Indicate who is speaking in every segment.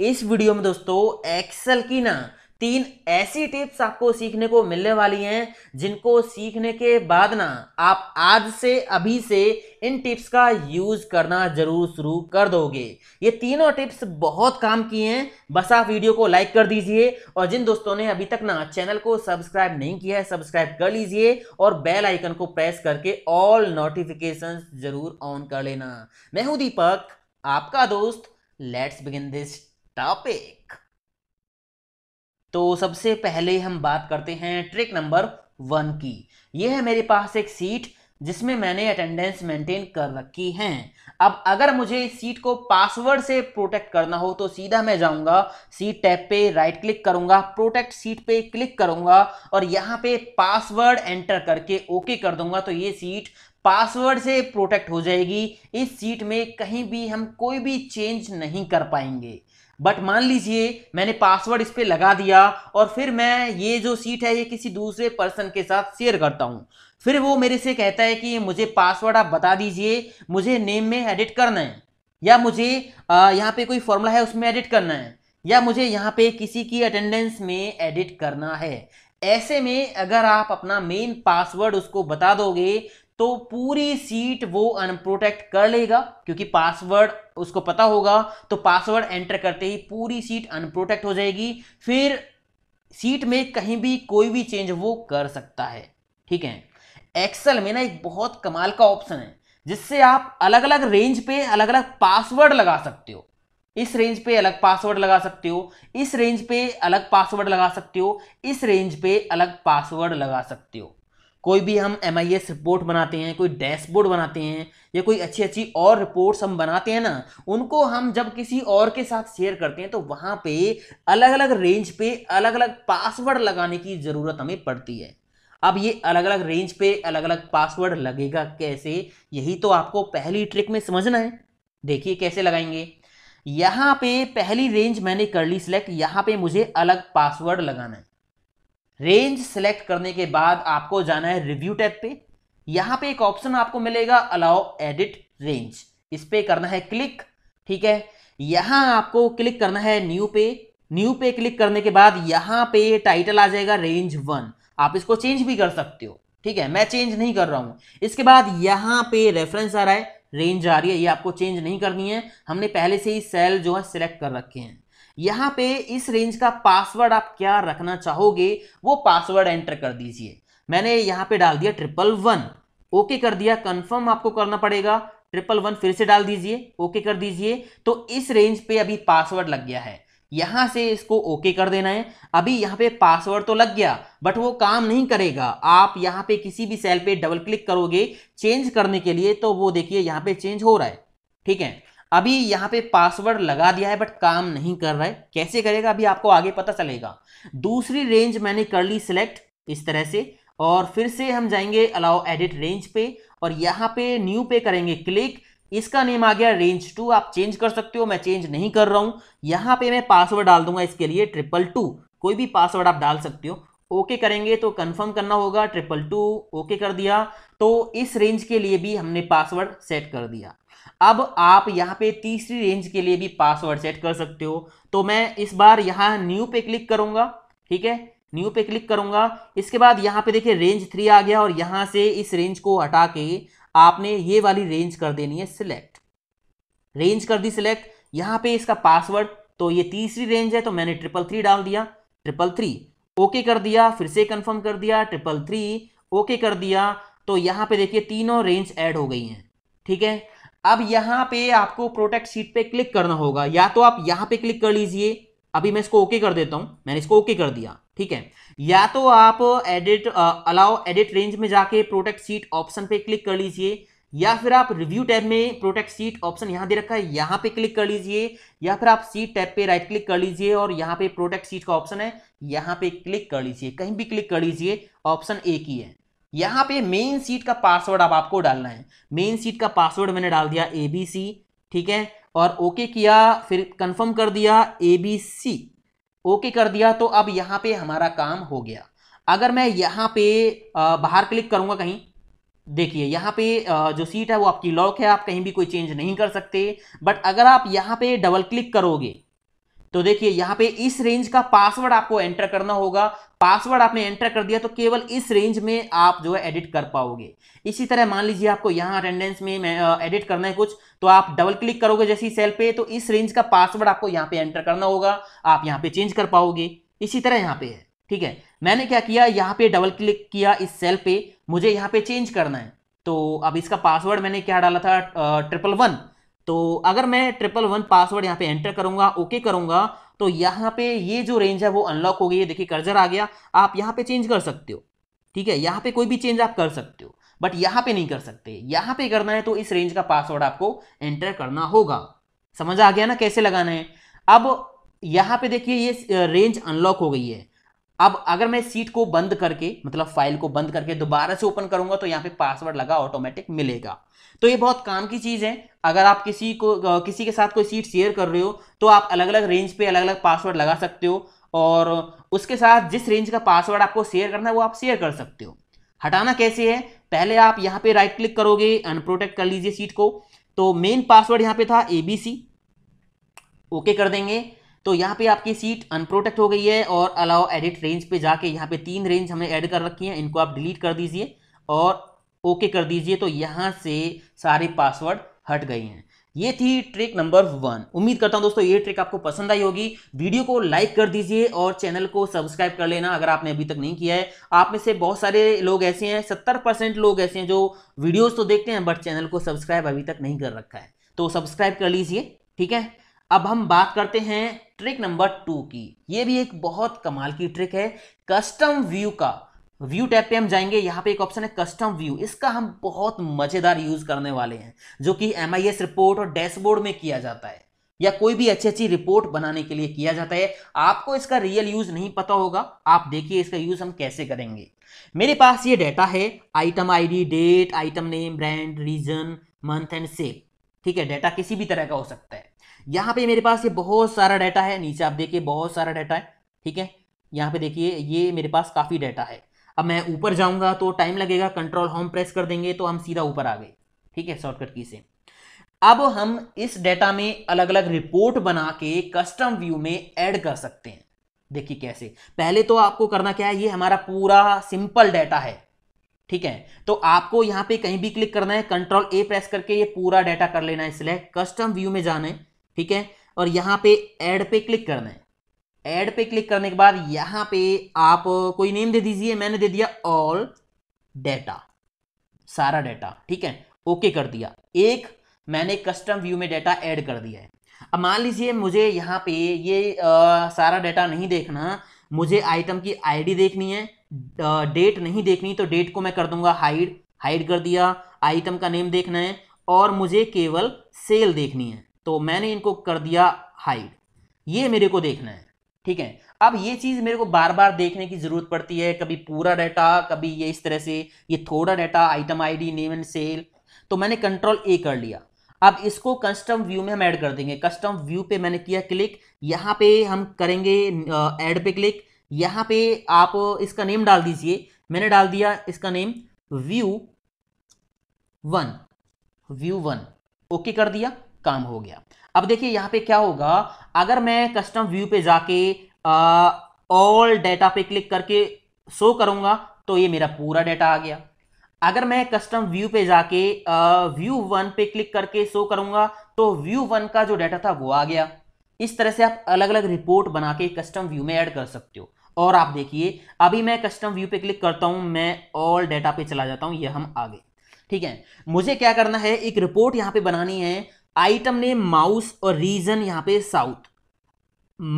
Speaker 1: इस वीडियो में दोस्तों एक्सेल की ना तीन ऐसी टिप्स आपको सीखने को मिलने वाली हैं जिनको सीखने के बाद ना आप आज से अभी से इन टिप्स का यूज करना जरूर शुरू कर दोगे ये तीनों टिप्स बहुत काम की हैं बस आप वीडियो को लाइक कर दीजिए और जिन दोस्तों ने अभी तक ना चैनल को सब्सक्राइब नहीं किया है सब्सक्राइब कर लीजिए और बेल आइकन को प्रेस करके ऑल नोटिफिकेशन जरूर ऑन कर लेना मैं हूं दीपक आपका दोस्त लेट्स बिगिन दिस टॉपिक तो सबसे पहले हम बात करते हैं ट्रिक नंबर वन की यह है मेरे पास एक सीट जिसमें मैंने अटेंडेंस मेंटेन कर रखी है अब अगर मुझे इस सीट को पासवर्ड से प्रोटेक्ट करना हो तो सीधा मैं जाऊंगा सीट टैब पे राइट क्लिक करूंगा प्रोटेक्ट सीट पे क्लिक करूंगा और यहाँ पे पासवर्ड एंटर करके ओके कर दूंगा तो ये सीट पासवर्ड से प्रोटेक्ट हो जाएगी इस सीट में कहीं भी हम कोई भी चेंज नहीं कर पाएंगे बट मान लीजिए मैंने पासवर्ड इस पर लगा दिया और फिर मैं ये जो सीट है ये किसी दूसरे पर्सन के साथ शेयर करता हूँ फिर वो मेरे से कहता है कि मुझे पासवर्ड आप बता दीजिए मुझे नेम में एडिट करना है या मुझे यहाँ पे कोई फॉर्मूला है उसमें एडिट करना है या मुझे यहाँ पे किसी की अटेंडेंस में एडिट करना है ऐसे में अगर आप अपना मेन पासवर्ड उसको बता दोगे तो पूरी सीट वो अनप्रोटेक्ट कर लेगा क्योंकि पासवर्ड उसको पता होगा तो पासवर्ड एंटर करते ही पूरी सीट अनप्रोटेक्ट हो जाएगी फिर सीट में कहीं भी कोई भी चेंज वो कर सकता है ठीक है एक्सेल में ना एक बहुत कमाल का ऑप्शन है जिससे आप अलग अलग रेंज पे अलग अलग पासवर्ड लगा सकते हो इस रेंज पे अलग पासवर्ड लगा सकते हो इस रेंज पे अलग पासवर्ड लगा सकते हो इस रेंज पे अलग पासवर्ड लगा सकते हो कोई भी हम एम रिपोर्ट बनाते हैं कोई डैशबोर्ड बनाते हैं या कोई अच्छी अच्छी और रिपोर्ट्स हम बनाते हैं ना उनको हम जब किसी और के साथ शेयर करते हैं तो वहाँ पे अलग अलग रेंज पे अलग अलग पासवर्ड लगाने की ज़रूरत हमें पड़ती है अब ये अलग अलग रेंज पे अलग अलग पासवर्ड लगेगा कैसे यही तो आपको पहली ट्रिक में समझना है देखिए कैसे लगाएंगे यहाँ पे पहली रेंज मैंने कर ली सिलेक्ट यहाँ पे मुझे अलग पासवर्ड लगाना है रेंज सेलेक्ट करने के बाद आपको जाना है रिव्यू टैब पे यहां पे एक ऑप्शन आपको मिलेगा अलाउ एडिट रेंज इस पे करना है क्लिक ठीक है यहां आपको क्लिक करना है न्यू पे न्यू पे क्लिक करने के बाद यहां पे टाइटल आ जाएगा रेंज वन आप इसको चेंज भी कर सकते हो ठीक है मैं चेंज नहीं कर रहा हूं इसके बाद यहां पे रेफरेंस आ रहा है रेंज आ रही है ये आपको चेंज नहीं करनी है हमने पहले से ही सेल जो है सिलेक्ट कर रखे हैं यहाँ पे इस रेंज का पासवर्ड आप क्या रखना चाहोगे वो पासवर्ड एंटर कर दीजिए मैंने यहाँ पे डाल दिया ट्रिपल वन ओके कर दिया कंफर्म आपको करना पड़ेगा ट्रिपल वन फिर से डाल दीजिए ओके कर दीजिए तो इस रेंज पे अभी पासवर्ड लग गया है यहां से इसको ओके कर देना है अभी यहाँ पे पासवर्ड तो लग गया बट वो काम नहीं करेगा आप यहाँ पे किसी भी सेल पे डबल क्लिक करोगे चेंज करने के लिए तो वो देखिए यहाँ पे चेंज हो रहा है ठीक है अभी यहाँ पे पासवर्ड लगा दिया है बट काम नहीं कर रहा है कैसे करेगा अभी आपको आगे पता चलेगा दूसरी रेंज मैंने कर ली सिलेक्ट इस तरह से और फिर से हम जाएंगे अलाउ एडिट रेंज पे और यहाँ पे न्यू पे करेंगे क्लिक इसका नेम आ गया रेंज टू आप चेंज कर सकते हो मैं चेंज नहीं कर रहा हूँ यहाँ पे मैं पासवर्ड डाल दूंगा इसके लिए ट्रिपल टू कोई भी पासवर्ड आप डाल सकते हो ओके करेंगे तो कंफर्म करना होगा ट्रिपल टू ओके कर दिया तो इस रेंज के लिए भी हमने पासवर्ड सेट कर दिया अब आप यहाँ पे तीसरी रेंज के लिए भी पासवर्ड सेट कर सकते हो तो मैं इस बार यहाँ न्यू पे क्लिक करूंगा ठीक है न्यू पे क्लिक करूंगा इसके बाद यहाँ पे देखिए रेंज थ्री आ गया और यहाँ से इस रेंज को हटा के आपने ये वाली रेंज कर देनी है सिलेक्ट रेंज कर दी सिलेक्ट यहाँ पे इसका पासवर्ड तो ये तीसरी रेंज है तो मैंने ट्रिपल थ्री डाल दिया ट्रिपल थ्री ओके कर दिया फिर से कंफर्म कर दिया ट्रिपल थ्री ओके कर दिया तो यहाँ पे देखिए तीनों रेंज ऐड हो गई हैं ठीक है अब यहाँ पे आपको प्रोटेक्ट सीट पे क्लिक करना होगा या तो आप यहाँ पे क्लिक कर लीजिए अभी मैं इसको ओके कर देता हूं मैंने इसको ओके कर दिया ठीक है या तो आप एडिट अलाउ एडिट रेंज में जाके प्रोटेक्ट सीट ऑप्शन पे क्लिक कर लीजिए या फिर आप रिव्यू टैब में प्रोटेक्ट सीट ऑप्शन यहाँ दे रखा है यहाँ पे क्लिक कर लीजिए या फिर आप सीट टैब पे राइट क्लिक कर लीजिए और यहाँ पे प्रोटेक्ट सीट का ऑप्शन है यहाँ पे क्लिक कर लीजिए कहीं भी क्लिक कर लीजिए ऑप्शन एक ही है यहाँ पे मेन सीट का पासवर्ड अब आप आपको डालना है मेन सीट का पासवर्ड मैंने डाल दिया ए बी सी ठीक है और ओके किया फिर कंफर्म कर दिया ए बी सी ओके कर दिया तो अब यहाँ पे हमारा काम हो गया अगर मैं यहाँ पे बाहर क्लिक करूँगा कहीं देखिए यहाँ पे जो सीट है वो आपकी लॉक है आप कहीं भी कोई चेंज नहीं कर सकते बट अगर आप यहाँ पे डबल क्लिक करोगे तो देखिए यहाँ पे इस रेंज का पासवर्ड आपको एंटर करना होगा पासवर्ड आपने एंटर कर दिया तो केवल इस रेंज में आप जो है एडिट कर पाओगे इसी तरह मान लीजिए आपको यहाँ अटेंडेंस में एडिट करना है कुछ तो आप डबल क्लिक करोगे जैसी सेल पे तो इस रेंज का पासवर्ड आपको यहाँ पे एंटर करना होगा आप यहाँ पे चेंज कर पाओगे इसी तरह यहाँ पे है ठीक है मैंने क्या किया यहाँ पे डबल क्लिक किया इस सेल पे मुझे यहाँ पे चेंज करना है तो अब इसका पासवर्ड मैंने क्या डाला था ट्रिपल वन तो अगर मैं ट्रिपल वन पासवर्ड यहाँ पे एंटर करूंगा ओके करूंगा तो यहाँ पे ये जो रेंज है वो अनलॉक हो गई है देखिए कर्जर आ गया आप यहाँ पे चेंज कर सकते हो ठीक है यहाँ पे कोई भी चेंज आप कर सकते हो बट यहाँ पे नहीं कर सकते यहाँ पे करना है तो इस रेंज का पासवर्ड आपको एंटर करना होगा समझ आ गया ना कैसे लगाना है अब यहाँ पे देखिए ये रेंज अनलॉक हो गई है अब अगर मैं सीट को बंद करके मतलब फाइल को बंद करके दोबारा से ओपन करूंगा तो यहाँ पे पासवर्ड लगा ऑटोमेटिक मिलेगा तो ये बहुत काम की चीज़ है अगर आप किसी को किसी के साथ कोई सीट शेयर कर रहे हो तो आप अलग अलग रेंज पे अलग अलग पासवर्ड लगा सकते हो और उसके साथ जिस रेंज का पासवर्ड आपको शेयर करना है वो आप शेयर कर सकते हो हटाना कैसे है पहले आप यहाँ पे राइट क्लिक करोगे अनप्रोटेक्ट कर लीजिए सीट को तो मेन पासवर्ड यहाँ पे था एबीसी ओके कर देंगे तो यहाँ पे आपकी सीट अनप्रोटेक्ट हो गई है और अलाउ एडिट रेंज पे जाके यहाँ पे तीन रेंज हमने ऐड कर रखी हैं इनको आप डिलीट कर दीजिए और ओके कर दीजिए तो यहाँ से सारे पासवर्ड हट गए हैं ये थी ट्रिक नंबर वन उम्मीद करता हूँ दोस्तों ये ट्रिक आपको पसंद आई होगी वीडियो को लाइक कर दीजिए और चैनल को सब्सक्राइब कर लेना अगर आपने अभी तक नहीं किया है आप में से बहुत सारे लोग ऐसे हैं सत्तर परसेंट लोग ऐसे हैं जो वीडियोस तो देखते हैं बट चैनल को सब्सक्राइब अभी तक नहीं कर रखा है तो सब्सक्राइब कर लीजिए ठीक है अब हम बात करते हैं ट्रिक नंबर टू की ये भी एक बहुत कमाल की ट्रिक है कस्टम व्यू का व्यू टैप पे हम जाएंगे यहाँ पे एक ऑप्शन है कस्टम व्यू इसका हम बहुत मज़ेदार यूज़ करने वाले हैं जो कि एम रिपोर्ट और डैशबोर्ड में किया जाता है या कोई भी अच्छी अच्छी रिपोर्ट बनाने के लिए किया जाता है आपको इसका रियल यूज़ नहीं पता होगा आप देखिए इसका यूज़ हम कैसे करेंगे मेरे पास ये डेटा है item I date item name brand region month and sale ठीक है डेटा किसी भी तरह का हो सकता है यहाँ पे मेरे पास ये बहुत सारा डाटा है नीचे आप देखिए बहुत सारा डाटा है ठीक है यहाँ पे देखिए ये मेरे पास काफ़ी डाटा है अब मैं ऊपर जाऊंगा तो टाइम लगेगा कंट्रोल होम प्रेस कर देंगे तो हम सीधा ऊपर आ गए ठीक है शॉर्टकट की से अब हम इस डाटा में अलग अलग रिपोर्ट बना के कस्टम व्यू में एड कर सकते हैं देखिए कैसे पहले तो आपको करना क्या है ये हमारा पूरा सिंपल डाटा है ठीक है तो आपको यहां पे कहीं भी क्लिक करना है कंट्रोल ए प्रेस करके ये पूरा डाटा कर लेना है इसलिए कस्टम व्यू में जाना है ठीक है और यहाँ पे ऐड पे क्लिक करना है ऐड पे क्लिक करने के बाद यहाँ पे आप कोई नेम दे दीजिए मैंने दे दिया ऑल डेटा सारा डेटा ठीक है ओके कर दिया एक मैंने कस्टम व्यू में डेटा ऐड कर दिया है अब मान लीजिए मुझे यहाँ पे ये आ, सारा डेटा नहीं देखना मुझे आइटम की आईडी देखनी है डेट नहीं देखनी तो डेट को मैं कर दूंगा हाइड हाइड कर दिया आइटम का नेम देखना है और मुझे केवल सेल देखनी है तो मैंने इनको कर दिया हाइड ये मेरे को देखना है ठीक है अब ये चीज़ मेरे को बार बार देखने की ज़रूरत पड़ती है कभी पूरा डाटा कभी ये इस तरह से ये थोड़ा data item ID name and sale तो मैंने कंट्रोल ए कर लिया अब इसको कस्टम व्यू में हम ऐड कर देंगे कस्टम व्यू पे मैंने किया क्लिक यहाँ पे हम करेंगे ऐड पे क्लिक यहाँ पे आप इसका नेम डाल दीजिए मैंने डाल दिया इसका name view one view one okay कर दिया काम हो गया अब देखिए यहाँ पे क्या होगा अगर मैं कस्टम व्यू पे जाके ऑल डेटा पे क्लिक करके शो करूंगा तो ये मेरा पूरा डेटा आ गया अगर मैं कस्टम व्यू पे जाके व्यू वन पे क्लिक करके शो करूंगा तो व्यू वन का जो डेटा था वो आ गया इस तरह से आप अलग अलग रिपोर्ट बना के कस्टम व्यू में ऐड कर सकते हो और आप देखिए अभी मैं कस्टम व्यू पे क्लिक करता हूं मैं ऑल डेटा पे चला जाता हूँ ये हम आगे ठीक है मुझे क्या करना है एक रिपोर्ट यहाँ पे बनानी है आइटम ने माउस और रीजन यहां पे साउथ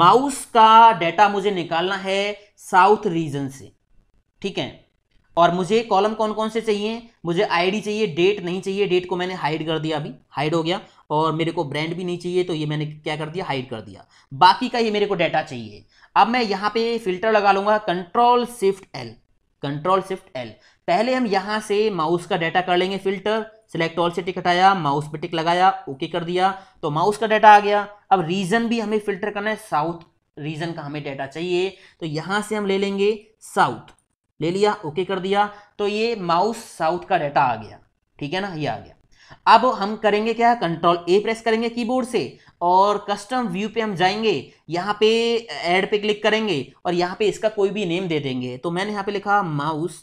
Speaker 1: माउस का डेटा मुझे निकालना है साउथ रीजन से ठीक है और मुझे कॉलम कौन कौन से चाहिए मुझे आईडी चाहिए डेट नहीं चाहिए डेट को मैंने हाइड कर दिया अभी हाइड हो गया और मेरे को ब्रांड भी नहीं चाहिए तो ये मैंने क्या कर दिया हाइड कर दिया बाकी का ये मेरे को डाटा चाहिए अब मैं यहाँ पे फिल्टर लगा लूंगा control shift L control shift L पहले हम यहाँ से माउस का डाटा कर लेंगे फिल्टर सिलेक्ट ऑल से टिक हटाया माउस पे टिक लगाया ओके कर दिया तो माउस का डाटा आ गया अब रीजन भी हमें फिल्टर करना है साउथ रीजन का हमें डाटा चाहिए तो यहां से हम ले लेंगे साउथ ले लिया ओके कर दिया तो ये माउस साउथ का डाटा आ गया ठीक है ना ये आ गया अब हम करेंगे क्या कंट्रोल ए प्रेस करेंगे कीबोर्ड से और कस्टम व्यू पे हम जाएंगे यहाँ पे एड पे क्लिक करेंगे और यहाँ पे इसका कोई भी नेम दे देंगे तो मैंने यहाँ पे लिखा माउस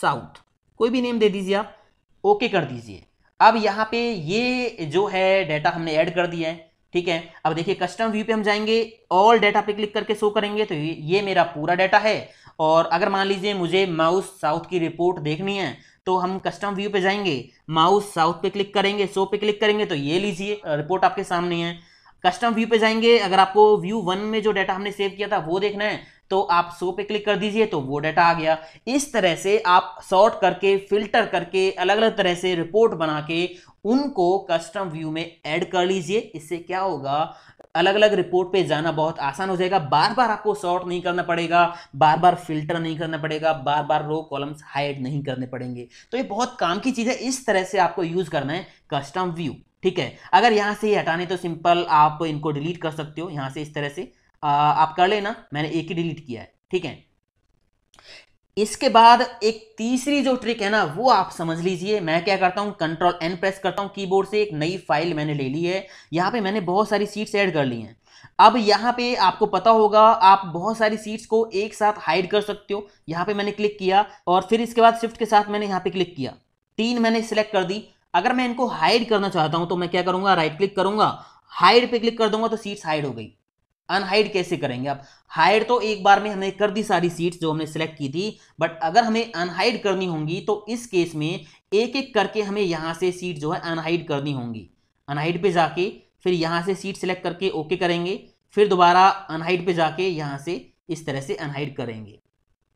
Speaker 1: साउथ कोई भी नेम दे दीजिए आप ओके कर दीजिए अब यहाँ पे ये जो है डाटा हमने ऐड कर दिया है ठीक है अब देखिए कस्टम व्यू पे हम जाएंगे ऑल डाटा पे क्लिक करके शो करेंगे तो ये मेरा पूरा डाटा है और अगर मान लीजिए मुझे माउस साउथ की रिपोर्ट देखनी है तो हम कस्टम व्यू पे जाएंगे माउस साउथ पे क्लिक करेंगे शो पे क्लिक करेंगे तो ये लीजिए रिपोर्ट आपके सामने है कस्टम व्यू पे जाएंगे अगर आपको व्यू वन में जो डाटा हमने सेव किया था वो देखना है तो आप सो पे क्लिक कर दीजिए तो वो डाटा आ गया इस तरह से आप सॉर्ट करके फिल्टर करके अलग अलग तरह से रिपोर्ट बना के उनको कस्टम व्यू में ऐड कर लीजिए इससे क्या होगा अलग अलग रिपोर्ट पे जाना बहुत आसान हो जाएगा बार बार आपको सॉर्ट नहीं करना पड़ेगा बार बार फिल्टर नहीं करना पड़ेगा बार बार रो कॉलम्स हाइड नहीं करने पड़ेंगे तो ये बहुत काम की चीज़ है इस तरह से आपको यूज़ करना है कस्टम व्यू ठीक है अगर यहाँ से हटाने तो सिंपल आप इनको डिलीट कर सकते हो यहाँ से इस तरह से आप कर लेना मैंने एक ही डिलीट किया है ठीक है इसके बाद एक तीसरी जो ट्रिक है ना वो आप समझ लीजिए मैं क्या करता हूँ कंट्रोल एन प्रेस करता हूँ कीबोर्ड से एक नई फाइल मैंने ले ली है यहाँ पे मैंने बहुत सारी सीट्स ऐड कर ली हैं अब यहाँ पे आपको पता होगा आप बहुत सारी सीट्स को एक साथ हाइड कर सकते हो यहाँ पे मैंने क्लिक किया और फिर इसके बाद शिफ्ट के साथ मैंने यहाँ पे क्लिक किया तीन मैंने सिलेक्ट कर दी अगर मैं इनको हाइड करना चाहता हूँ तो मैं क्या करूँगा राइट क्लिक करूंगा हाइड पे क्लिक कर दूंगा तो सीट्स हाइड हो गई अनहाइड कैसे करेंगे आप हाइड तो एक बार में हमने कर दी सारी सीट्स जो हमने सेलेक्ट की थी बट अगर हमें अनहाइड करनी होंगी तो इस केस में एक एक करके हमें यहाँ से सीट जो है अनहाइड करनी होंगी अनहाइड पे जाके फिर यहाँ से सीट सेलेक्ट करके ओके करेंगे फिर दोबारा अनहाइड पे जाके यहाँ से इस तरह से अनहाइड करेंगे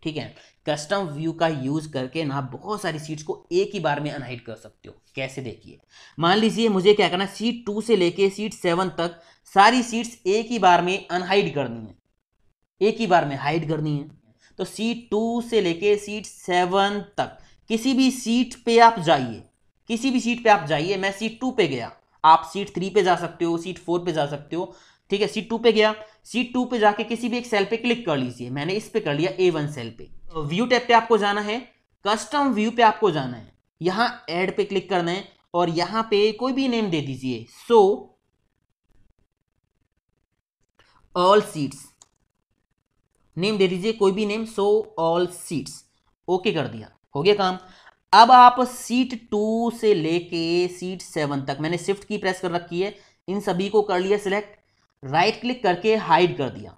Speaker 1: ठीक है कस्टम व्यू का यूज करके ना बहुत सारी सीट्स को एक ही बार में अनहाइट कर सकते हो कैसे देखिए मान लीजिए मुझे क्या करना सीट टू से लेके सीट सेवन तक सारी सीट्स एक ही बार में अनहाइट करनी है एक ही बार में हाइड करनी है तो सीट टू से लेके सीट सेवन तक किसी भी सीट पे आप जाइए किसी भी सीट पे आप जाइए मैं सीट टू पे गया आप सीट थ्री पे जा सकते हो सीट फोर पे जा सकते हो ठीक है सीट टू पे गया सीट टू पे जाके किसी भी एक सेल पे क्लिक कर लीजिए मैंने इस पे कर लिया ए वन सेल पे व्यू तो टैप पे आपको जाना है कस्टम व्यू पे आपको जाना है यहां एड पे क्लिक करना है और यहाँ पे कोई भी नेम दे दीजिए सो ऑल सीट्स नेम दे दीजिए कोई भी name so all sheets okay कर दिया हो गया काम अब आप सीट टू से लेके सीट सेवन तक मैंने शिफ्ट की प्रेस कर रखी है इन सभी को कर लिया सिलेक्ट राइट क्लिक करके हाइड कर दिया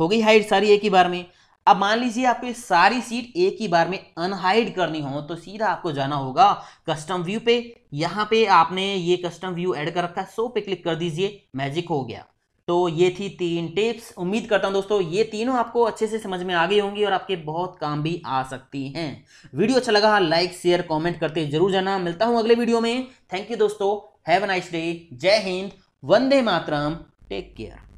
Speaker 1: हो गई हाइड सारी एक ही बार में अब मान लीजिए आपको ये सारी सीट एक ही बार में अनहाइड करनी हो तो सीधा आपको जाना होगा कस्टम व्यू पे यहाँ पे आपने ये कस्टम व्यू ऐड कर रखा है सो पे क्लिक कर दीजिए मैजिक हो गया तो ये थी तीन टिप्स उम्मीद करता हूँ दोस्तों ये तीनों आपको अच्छे से समझ में आ गई होंगी और आपके बहुत काम भी आ सकती हैं वीडियो अच्छा लगा लाइक शेयर कॉमेंट करते जरूर जाना मिलता हूँ अगले वीडियो में थैंक यू दोस्तों हैव नाइस डे जय हिंद वंदे मातरम Take care.